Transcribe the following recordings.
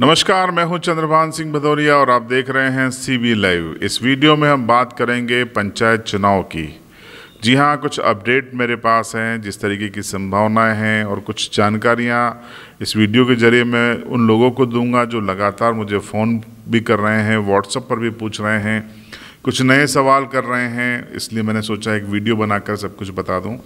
नमस्कार मैं हूं चंद्रभान सिंह भदौरिया और आप देख रहे हैं सीबी लाइव इस वीडियो में हम बात करेंगे पंचायत चुनाव की जी हाँ कुछ अपडेट मेरे पास हैं जिस तरीके की संभावनाएं हैं और कुछ जानकारियां इस वीडियो के ज़रिए मैं उन लोगों को दूंगा जो लगातार मुझे फ़ोन भी कर रहे हैं व्हाट्सएप पर भी पूछ रहे हैं कुछ नए सवाल कर रहे हैं इसलिए मैंने सोचा एक वीडियो बनाकर सब कुछ बता दूँ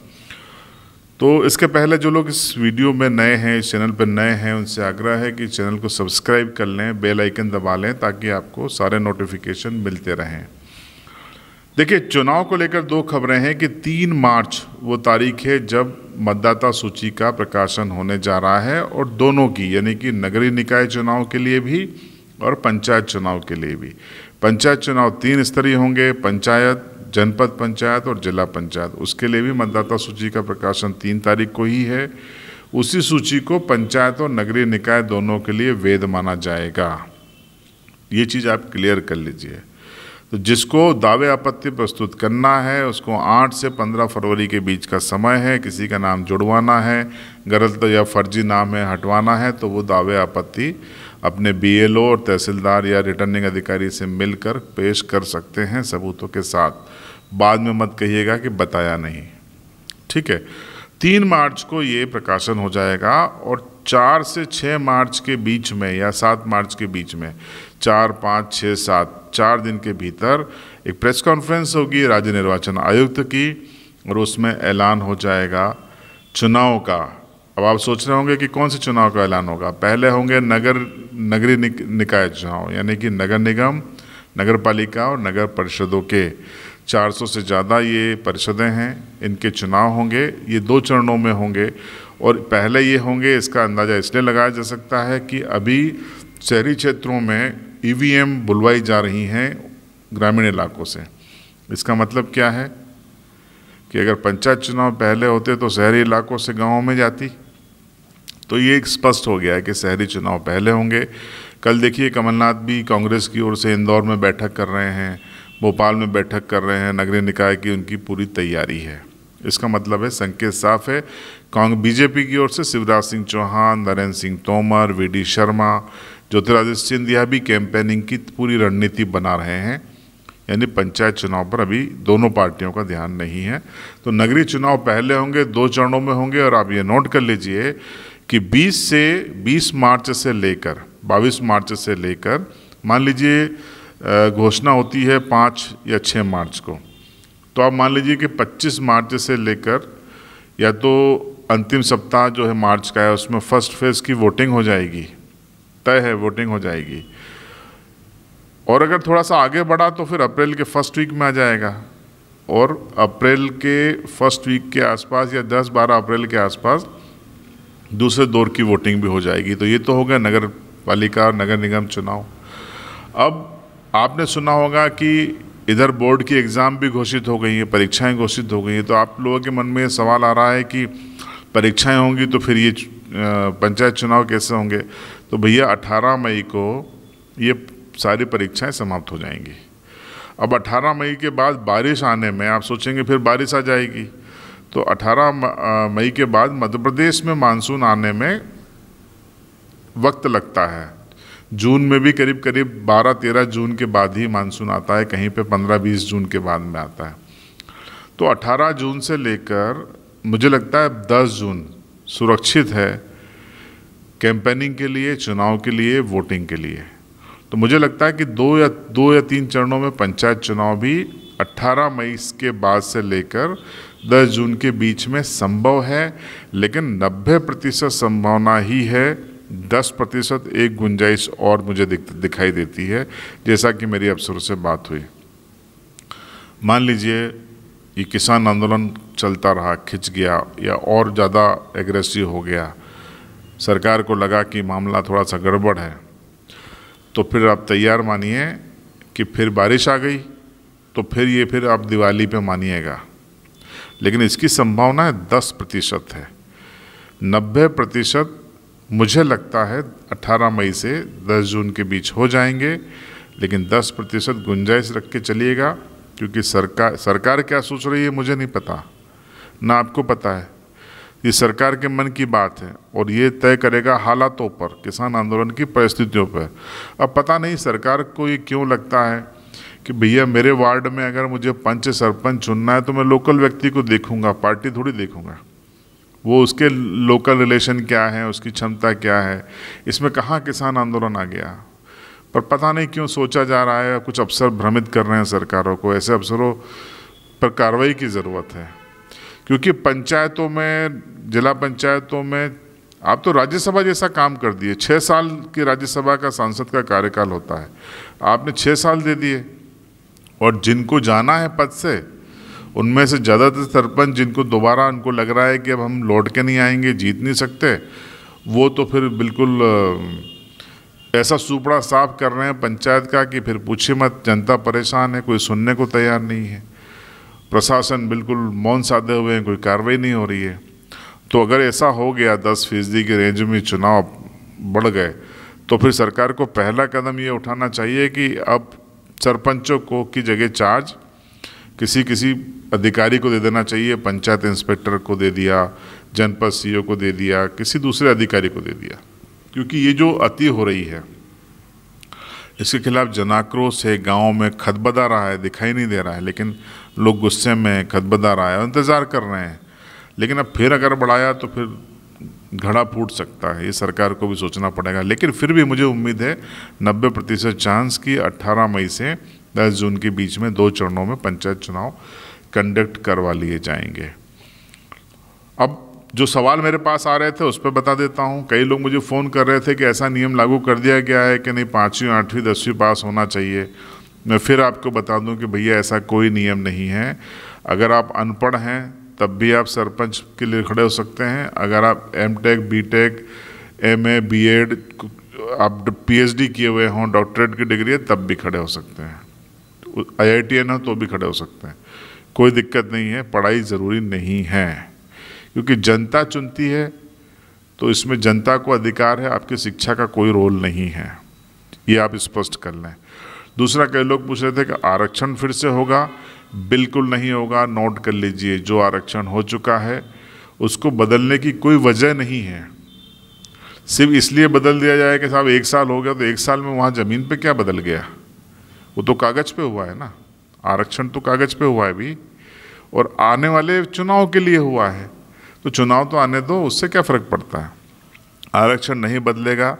तो इसके पहले जो लोग इस वीडियो में नए हैं इस चैनल पर नए हैं उनसे आग्रह है कि चैनल को सब्सक्राइब कर लें बेल आइकन दबा लें ताकि आपको सारे नोटिफिकेशन मिलते रहें देखिए चुनाव को लेकर दो खबरें हैं कि तीन मार्च वो तारीख है जब मतदाता सूची का प्रकाशन होने जा रहा है और दोनों की यानी कि नगरीय निकाय चुनाव के लिए भी और पंचायत चुनाव के लिए भी पंचायत चुनाव तीन स्तरीय होंगे पंचायत जनपद पंचायत और जिला पंचायत उसके लिए भी मतदाता सूची का प्रकाशन तीन तारीख को ही है उसी सूची को पंचायत और नगरीय निकाय दोनों के लिए वेद माना जाएगा ये चीज़ आप क्लियर कर लीजिए तो जिसको दावे आपत्ति प्रस्तुत करना है उसको 8 से 15 फरवरी के बीच का समय है किसी का नाम जुड़वाना है गलत या फर्जी नाम है हटवाना है तो वो दावे आपत्ति अपने बीएलओ और तहसीलदार या रिटर्निंग अधिकारी से मिलकर पेश कर सकते हैं सबूतों के साथ बाद में मत कहिएगा कि बताया नहीं ठीक है तीन मार्च को ये प्रकाशन हो जाएगा और चार से छः मार्च के बीच में या सात मार्च के बीच में चार पाँच छः सात चार दिन के भीतर एक प्रेस कॉन्फ्रेंस होगी राज्य निर्वाचन आयुक्त की और उसमें ऐलान हो जाएगा चुनाव का अब आप सोच रहे होंगे कि कौन से चुनाव का ऐलान होगा पहले होंगे नगर नगरीय निक, निकाय चुनाव यानी कि नगर निगम नगर पालिका और नगर परिषदों के 400 से ज़्यादा ये परिषदें हैं इनके चुनाव होंगे ये दो चरणों में होंगे और पहले ये होंगे इसका अंदाज़ा इसलिए लगाया जा सकता है कि अभी शहरी क्षेत्रों में ई बुलवाई जा रही हैं ग्रामीण इलाकों से इसका मतलब क्या है कि अगर पंचायत चुनाव पहले होते तो शहरी इलाकों से गाँवों में जाती तो ये स्पष्ट हो गया है कि शहरी चुनाव पहले होंगे कल देखिए कमलनाथ भी कांग्रेस की ओर से इंदौर में बैठक कर रहे हैं भोपाल में बैठक कर रहे हैं नगरीय निकाय की उनकी पूरी तैयारी है इसका मतलब है संकेत साफ है कांग बीजेपी की ओर से शिवराज सिंह चौहान नरेंद्र सिंह तोमर वी शर्मा ज्योतिरादित्य सिंधिया भी कैंपेनिंग की पूरी रणनीति बना रहे हैं यानी पंचायत चुनाव पर अभी दोनों पार्टियों का ध्यान नहीं है तो नगरीय चुनाव पहले होंगे दो चरणों में होंगे और आप ये नोट कर लीजिए कि 20 से 20 मार्च से लेकर 22 मार्च से लेकर मान लीजिए घोषणा होती है पाँच या छः मार्च को तो आप मान लीजिए कि 25 मार्च से लेकर या तो अंतिम सप्ताह जो है मार्च का है उसमें फर्स्ट फेज़ की वोटिंग हो जाएगी तय है वोटिंग हो जाएगी और अगर थोड़ा सा आगे बढ़ा तो फिर अप्रैल के फर्स्ट वीक में आ जाएगा और अप्रैल के फर्स्ट वीक के आसपास या 10-12 अप्रैल के आसपास दूसरे दौर की वोटिंग भी हो जाएगी तो ये तो हो गया नगर पालिका और नगर निगम चुनाव अब आपने सुना होगा कि इधर बोर्ड की एग्ज़ाम भी घोषित हो गई है परीक्षाएं घोषित हो गई हैं तो आप लोगों के मन में सवाल आ रहा है कि परीक्षाएं होंगी तो फिर ये पंचायत चुनाव कैसे होंगे तो भैया अठारह मई को ये सारी परीक्षाएं समाप्त हो जाएंगी अब 18 मई के बाद बारिश आने में आप सोचेंगे फिर बारिश आ जाएगी तो 18 मई के बाद मध्य प्रदेश में मानसून आने में वक्त लगता है जून में भी करीब करीब 12-13 जून के बाद ही मानसून आता है कहीं पे 15-20 जून के बाद में आता है तो 18 जून से लेकर मुझे लगता है 10 जून सुरक्षित है कैंपेनिंग के लिए चुनाव के लिए वोटिंग के लिए तो मुझे लगता है कि दो या दो या तीन चरणों में पंचायत चुनाव भी 18 मई के बाद से लेकर दस जून के बीच में संभव है लेकिन 90 प्रतिशत संभावना ही है 10 प्रतिशत एक गुंजाइश और मुझे दिख, दिखाई देती है जैसा कि मेरी अफसरों से बात हुई मान लीजिए ये किसान आंदोलन चलता रहा खिंच गया या और ज़्यादा एग्रेसिव हो गया सरकार को लगा कि मामला थोड़ा सा गड़बड़ है तो फिर आप तैयार मानिए कि फिर बारिश आ गई तो फिर ये फिर आप दिवाली पे मानिएगा लेकिन इसकी संभावना दस प्रतिशत है नब्बे प्रतिशत मुझे लगता है 18 मई से 10 जून के बीच हो जाएंगे लेकिन 10 प्रतिशत गुंजाइश रख के चलिएगा क्योंकि सरकार सरकार क्या सोच रही है मुझे नहीं पता ना आपको पता है ये सरकार के मन की बात है और ये तय करेगा हालातों पर किसान आंदोलन की परिस्थितियों पर अब पता नहीं सरकार को ये क्यों लगता है कि भैया मेरे वार्ड में अगर मुझे पंच सरपंच चुनना है तो मैं लोकल व्यक्ति को देखूंगा पार्टी थोड़ी देखूंगा वो उसके लोकल रिलेशन क्या है उसकी क्षमता क्या है इसमें कहाँ किसान आंदोलन आ गया पर पता नहीं क्यों सोचा जा रहा है कुछ अफसर भ्रमित कर रहे हैं सरकारों को ऐसे अफसरों पर कार्रवाई की ज़रूरत है क्योंकि पंचायतों में जिला पंचायतों में आप तो राज्यसभा जैसा काम कर दिए छः साल के राज्यसभा का सांसद का कार्यकाल होता है आपने छः साल दे दिए और जिनको जाना है पद से उनमें से ज़्यादातर सरपंच जिनको दोबारा उनको लग रहा है कि अब हम लौट के नहीं आएंगे जीत नहीं सकते वो तो फिर बिल्कुल ऐसा सुपड़ा साफ कर रहे हैं पंचायत का कि फिर पूछे मत जनता परेशान है कोई सुनने को तैयार नहीं है प्रशासन बिल्कुल मौन साधे हुए हैं कोई कार्रवाई नहीं हो रही है तो अगर ऐसा हो गया दस फीसदी के रेंज में चुनाव बढ़ गए तो फिर सरकार को पहला कदम ये उठाना चाहिए कि अब सरपंचों को की जगह चार्ज किसी किसी अधिकारी को दे देना चाहिए पंचायत इंस्पेक्टर को दे दिया जनपद सी e को दे दिया किसी दूसरे अधिकारी को दे दिया क्योंकि ये जो अति हो रही है इसके खिलाफ जनाक्रोश है गाँव में खदबदा रहा है दिखाई नहीं दे रहा है लेकिन लोग गुस्से में खदबदा रहा है इंतज़ार कर रहे हैं लेकिन अब फिर अगर बढ़ाया तो फिर घड़ा फूट सकता है ये सरकार को भी सोचना पड़ेगा लेकिन फिर भी मुझे उम्मीद है नब्बे प्रतिशत चांस कि 18 मई से 10 जून के बीच में दो चरणों में पंचायत चुनाव कंडक्ट करवा लिए जाएंगे अब जो सवाल मेरे पास आ रहे थे उस पर बता देता हूँ कई लोग मुझे फ़ोन कर रहे थे कि ऐसा नियम लागू कर दिया गया है कि नहीं पाँचवीं आठवीं दसवीं पास होना चाहिए मैं फिर आपको बता दूँ कि भैया ऐसा कोई नियम नहीं है अगर आप अनपढ़ हैं तब भी आप सरपंच के लिए खड़े हो सकते हैं अगर आप M tech B tech M A B Ed आप पी एच डी किए हुए हों डॉक्टरेट की डिग्री है तब भी खड़े हो सकते हैं आई आई टी एन हो तो भी खड़े हो सकते हैं कोई दिक्कत नहीं है पढ़ाई ज़रूरी नहीं है क्योंकि जनता चुनती है तो इसमें जनता को अधिकार है आपकी शिक्षा का कोई रोल नहीं है ये आप स्पष्ट कर लें दूसरा कई लोग पूछ रहे थे कि आरक्षण फिर से होगा बिल्कुल नहीं होगा नोट कर लीजिए जो आरक्षण हो चुका है उसको बदलने की कोई वजह नहीं है सिर्फ इसलिए बदल दिया जाए कि साहब एक साल हो गया तो एक साल में वहाँ ज़मीन पे क्या बदल गया वो तो कागज़ पे हुआ है ना आरक्षण तो कागज़ पे हुआ है भी और आने वाले चुनाव के लिए हुआ है तो चुनाव तो आने दो उससे क्या फ़र्क पड़ता है आरक्षण नहीं बदलेगा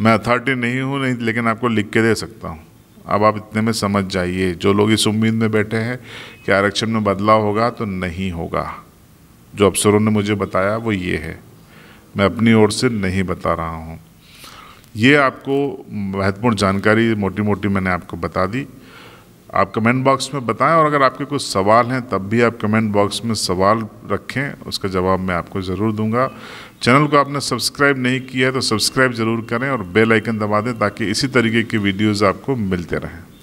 मैं अथॉरिटी नहीं हूँ नहीं लेकिन आपको लिख के दे सकता हूँ अब आप इतने में समझ जाइए जो लोग इस उम्मीद में बैठे हैं कि आरक्षण में बदलाव होगा तो नहीं होगा जो अफसरों ने मुझे बताया वो ये है मैं अपनी ओर से नहीं बता रहा हूँ ये आपको महत्वपूर्ण जानकारी मोटी मोटी मैंने आपको बता दी आप कमेंट बॉक्स में बताएं और अगर आपके कुछ सवाल हैं तब भी आप कमेंट बॉक्स में सवाल रखें उसका जवाब मैं आपको ज़रूर दूंगा चैनल को आपने सब्सक्राइब नहीं किया है तो सब्सक्राइब ज़रूर करें और बेल आइकन दबा दें ताकि इसी तरीके की वीडियोज़ आपको मिलते रहें